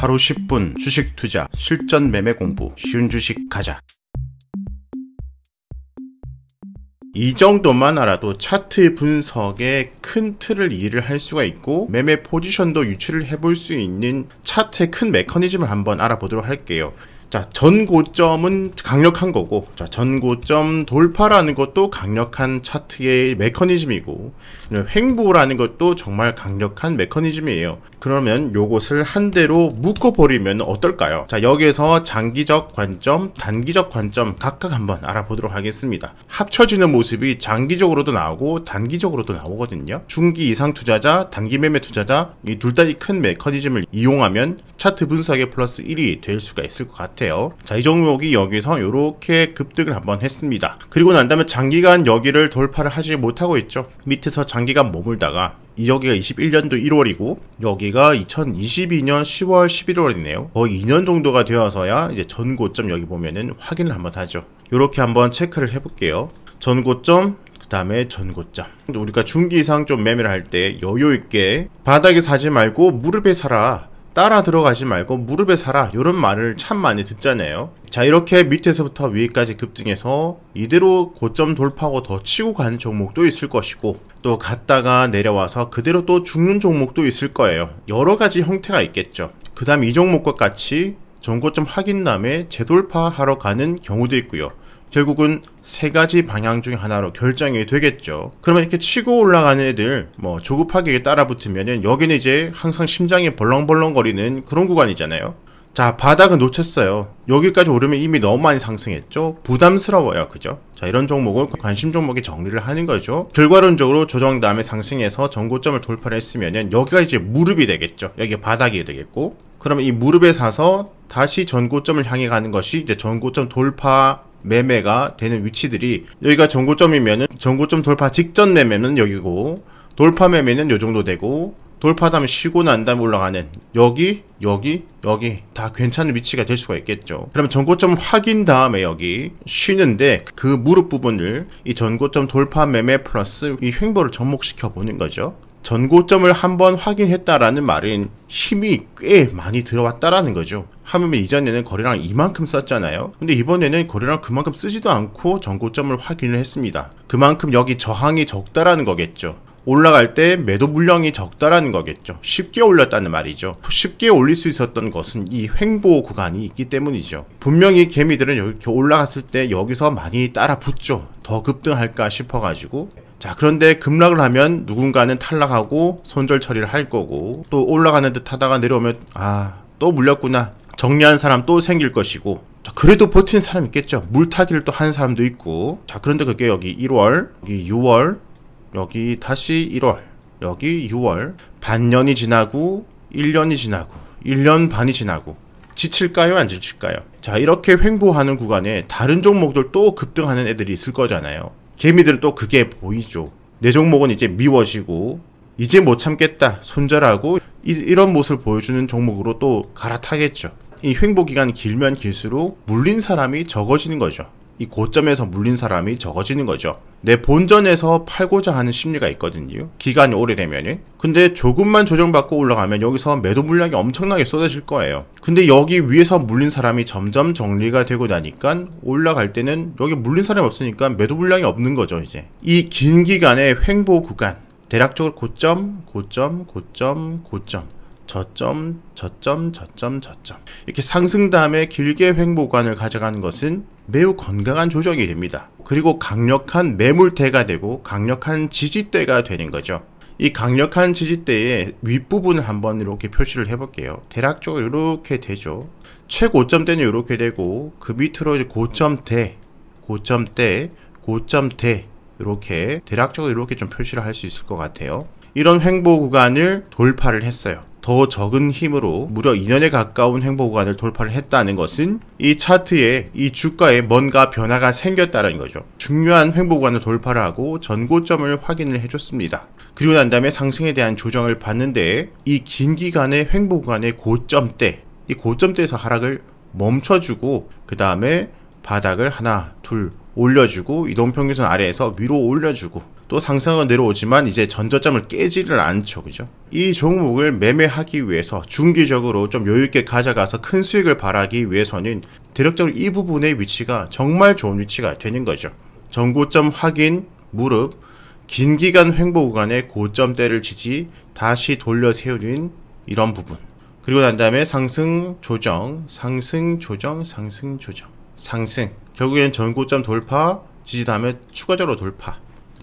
하루 10분 주식 투자 실전 매매 공부 쉬운 주식 가자 이 정도만 알아도 차트 분석에 큰 틀을 이해를 할 수가 있고 매매 포지션도 유출을 해볼 수 있는 차트의 큰 메커니즘을 한번 알아보도록 할게요 자, 전 고점은 강력한 거고, 자, 전 고점 돌파라는 것도 강력한 차트의 메커니즘이고, 네, 횡보라는 것도 정말 강력한 메커니즘이에요. 그러면 요것을 한 대로 묶어버리면 어떨까요? 자 여기에서 장기적 관점, 단기적 관점 각각 한번 알아보도록 하겠습니다. 합쳐지는 모습이 장기적으로도 나오고 단기적으로도 나오거든요. 중기 이상 투자자, 단기 매매 투자자 이 둘 다 이 큰 메커니즘을 이용하면 차트 분석에 플러스 1이 될 수가 있을 것 같아요. 자 이 종목이 여기서 이렇게 급등을 한번 했습니다. 그리고 난 다음에 장기간 여기를 돌파를 하지 못하고 있죠. 밑에서 장기간 머물다가 여기가 21년도 1월이고 여기가 2022년 10월 11월이네요 거의 2년 정도가 되어서야 이제 전고점 여기 보면은 확인을 한번 하죠 이렇게 한번 체크를 해볼게요 전고점 그 다음에 전고점 우리가 중기 이상 좀 매매를 할 때 여유있게 바닥에 사지 말고 무릎에 사라 따라 들어가지 말고 무릎에 살아 이런 말을 참 많이 듣잖아요 자 이렇게 밑에서부터 위까지 급등해서 이대로 고점 돌파하고 더 치고 가는 종목도 있을 것이고 또 갔다가 내려와서 그대로 또 죽는 종목도 있을 거예요 여러가지 형태가 있겠죠 그 다음 이 종목과 같이 전고점 확인 다음에 재돌파하러 가는 경우도 있고요 결국은 세 가지 방향 중 하나로 결정이 되겠죠. 그러면 이렇게 치고 올라가는 애들 뭐 조급하게 따라붙으면은 여기는 이제 항상 심장이 벌렁벌렁거리는 그런 구간이잖아요. 자 바닥은 놓쳤어요 여기까지 오르면 이미 너무 많이 상승했죠 부담스러워요 그죠 자 이런 종목을 관심 종목에 정리를 하는 거죠 결과론적으로 조정 다음에 상승해서 전고점을 돌파를 했으면 여기가 이제 무릎이 되겠죠 여기 바닥이 되겠고 그러면 이 무릎에 사서 다시 전고점을 향해 가는 것이 이제 전고점 돌파 매매가 되는 위치들이 여기가 전고점이면 전고점 돌파 직전 매매는 여기고 돌파 매매는 요정도 되고 돌파 다음에 쉬고 난 다음에 올라가는 여기 여기 여기 다 괜찮은 위치가 될 수가 있겠죠 그러면 전고점 확인 다음에 여기 쉬는데 그 무릎 부분을 이 전고점 돌파 매매 플러스 이 횡보를 접목시켜 보는 거죠 전고점을 한번 확인했다라는 말은 힘이 꽤 많이 들어왔다라는 거죠. 하면 이전에는 거래량 이만큼 썼잖아요. 근데 이번에는 거래량 그만큼 쓰지도 않고 전고점을 확인을 했습니다. 그만큼 여기 저항이 적다라는 거겠죠. 올라갈 때 매도 물량이 적다라는 거겠죠. 쉽게 올렸다는 말이죠. 쉽게 올릴 수 있었던 것은 이 횡보 구간이 있기 때문이죠. 분명히 개미들은 이렇게 올라갔을 때 여기서 많이 따라 붙죠. 더 급등할까 싶어가지고 자 그런데 급락을 하면 누군가는 탈락하고 손절 처리를 할 거고 또 올라가는 듯 하다가 내려오면 아 또 물렸구나 정리한 사람 또 생길 것이고 자, 그래도 버틴 사람 있겠죠 물타기를 또 하는 사람도 있고 자 그런데 그게 여기 1월 여기 6월 여기 다시 1월 여기 6월 반년이 지나고 1년이 지나고 1년 반이 지나고 지칠까요 안 지칠까요 자 이렇게 횡보하는 구간에 다른 종목들 또 급등하는 애들이 있을 거잖아요 개미들은 또 그게 보이죠. 내 종목은 이제 미워지고 이제 못 참겠다 손절하고 이, 런 모습을 보여주는 종목으로 또 갈아타겠죠. 이 횡보 기간 길면 길수록 물린 사람이 적어지는 거죠. 이 고점에서 물린 사람이 적어지는 거죠. 내 본전에서 팔고자 하는 심리가 있거든요. 기간이 오래되면은. 근데 조금만 조정받고 올라가면 여기서 매도 물량이 엄청나게 쏟아질 거예요. 근데 여기 위에서 물린 사람이 점점 정리가 되고 나니까 올라갈 때는 여기 물린 사람이 없으니까 매도 물량이 없는 거죠, 이제. 이 긴 기간의 횡보 구간. 대략적으로 고점, 고점, 고점, 고점. 저점, 저점, 저점, 저점. 이렇게 상승 다음에 길게 횡보관을 가져가는 것은 매우 건강한 조정이 됩니다. 그리고 강력한 매물대가 되고 강력한 지지대가 되는 거죠. 이 강력한 지지대의 윗부분을 한번 이렇게 표시를 해볼게요. 대략적으로 이렇게 되죠. 최고점대는 이렇게 되고 그 밑으로 고점대, 고점대, 고점대 이렇게 대략적으로 이렇게 좀 표시를 할 수 있을 것 같아요. 이런 횡보 구간을 돌파를 했어요. 더 적은 힘으로 무려 2년에 가까운 행보구간을 돌파를 했다는 것은 이 차트에 이 주가에 뭔가 변화가 생겼다는 거죠. 중요한 횡보구간을 돌파를 하고 전고점을 확인을 해줬습니다. 그리고 난 다음에 상승에 대한 조정을 받는데 이 긴 기간의 횡보구간의 고점대 이 고점대에서 하락을 멈춰주고 그 다음에 바닥을 하나 둘 올려주고 이동평균선 아래에서 위로 올려주고 또 상승은 내려오지만 이제 전저점을 깨지를 않죠. 그죠? 이 종목을 매매하기 위해서 중기적으로 좀 여유있게 가져가서 큰 수익을 바라기 위해서는 대략적으로 이 부분의 위치가 정말 좋은 위치가 되는 거죠. 전고점 확인, 무릎, 긴 기간 횡보 구간의 고점대를 지지, 다시 돌려 세우는 이런 부분. 그리고 난 다음에 상승, 조정, 상승, 조정, 상승, 조정, 상승. 결국엔 전고점 돌파, 지지 다음에 추가적으로 돌파.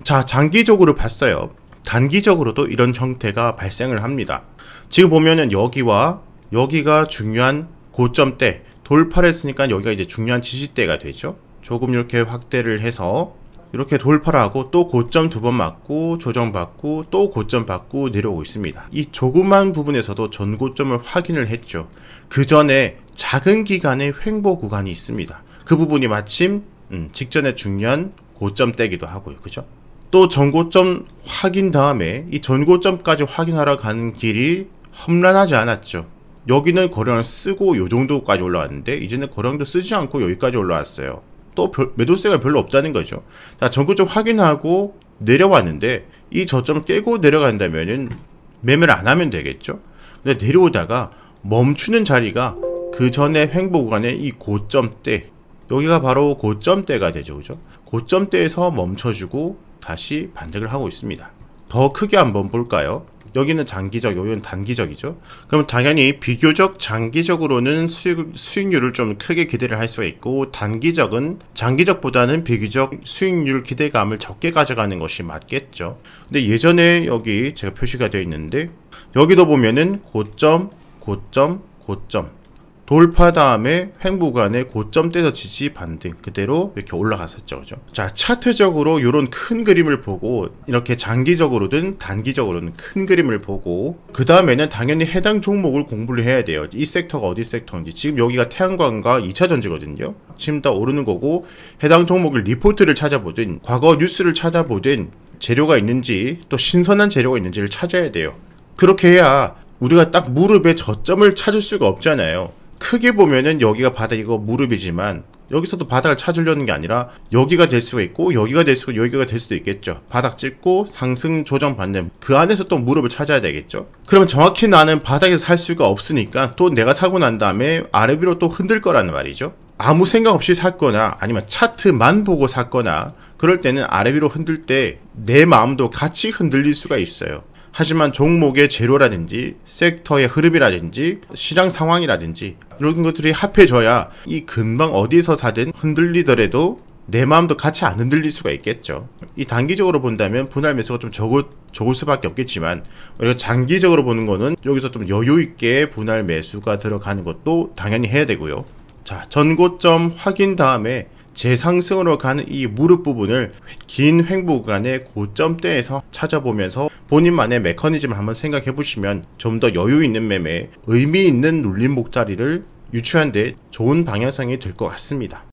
자, 장기적으로 봤어요. 단기적으로도 이런 형태가 발생을 합니다. 지금 보면은 여기와 여기가 중요한 고점때 돌파를 했으니까 여기가 이제 중요한 지지대가 되죠. 조금 이렇게 확대를 해서 이렇게 돌파를 하고 또 고점 두 번 맞고 조정받고 또 고점 받고 내려오고 있습니다. 이 조그만 부분에서도 전고점을 확인을 했죠. 그 전에 작은 기간의 횡보 구간이 있습니다. 그 부분이 마침 음, 직전에 중요한 고점대기도 하고요. 그죠? 또 전고점 확인 다음에 이 전고점까지 확인하러 가는 길이 험난하지 않았죠. 여기는 거량을 쓰고 요 정도까지 올라왔는데 이제는 거량도 쓰지 않고 여기까지 올라왔어요. 또 별, 매도세가 별로 없다는 거죠. 자, 전고점 확인하고 내려왔는데 이 저점 깨고 내려간다면은 매매를 안 하면 되겠죠. 근데 내려오다가 멈추는 자리가 그 전에 횡보 구간의 이 고점 때 여기가 바로 고점 대가 되죠. 그죠? 고점 대에서 멈춰주고 다시 반등을 하고 있습니다 더 크게 한번 볼까요 여기는 장기적 여기는 단기적이죠 그럼 당연히 비교적 장기적으로는 수익, 수익률을 좀 크게 기대를 할 수가 있고 단기적은 장기적보다는 비교적 수익률 기대감을 적게 가져가는 것이 맞겠죠 근데 예전에 여기 제가 표시가 되어 있는데 여기도 보면은 고점 고점 고점 돌파 다음에 횡보관의 고점대에서 지지 반등 그대로 이렇게 올라갔었죠 그죠? 자 차트적으로 이런 큰 그림을 보고 이렇게 장기적으로든 단기적으로든큰 그림을 보고 그 다음에는 당연히 해당 종목을 공부를 해야 돼요 이 섹터가 어디 섹터인지 지금 여기가 태양광과 2차전지거든요 지금 다 오르는 거고 해당 종목을 리포트를 찾아보든 과거 뉴스를 찾아보든 재료가 있는지 또 신선한 재료가 있는지를 찾아야 돼요 그렇게 해야 우리가 딱무릎에 저점을 찾을 수가 없잖아요 크게 보면은 여기가 바닥이고 무릎이지만 여기서도 바닥을 찾으려는 게 아니라 여기가 될 수가 있고 여기가 될 수고 여기가 될 수도 있겠죠 바닥 찍고 상승 조정 받는 그 안에서 또 무릎을 찾아야 되겠죠 그러면 정확히 나는 바닥에서 살 수가 없으니까 또 내가 사고 난 다음에 아래 위로 또 흔들 거라는 말이죠 아무 생각 없이 샀거나 아니면 차트만 보고 샀거나 그럴 때는 아래 위로 흔들 때 내 마음도 같이 흔들릴 수가 있어요 하지만 종목의 재료라든지 섹터의 흐름이라든지 시장 상황이라든지 이런 것들이 합해져야 이 금방 어디서 사든 흔들리더라도 내 마음도 같이 안 흔들릴 수가 있겠죠 이 단기적으로 본다면 분할 매수가 좀 적을, 적을 수밖에 없겠지만 우리가 장기적으로 보는 거는 여기서 좀 여유있게 분할 매수가 들어가는 것도 당연히 해야 되고요 자 전고점 확인 다음에 재상승으로 가는 이 무릎 부분을 긴 횡보 구간의 고점대에서 찾아보면서 본인만의 메커니즘을 한번 생각해 보시면 좀 더 여유 있는 매매, 의미 있는 눌림 목자리를 유추하는데 좋은 방향성이 될 것 같습니다.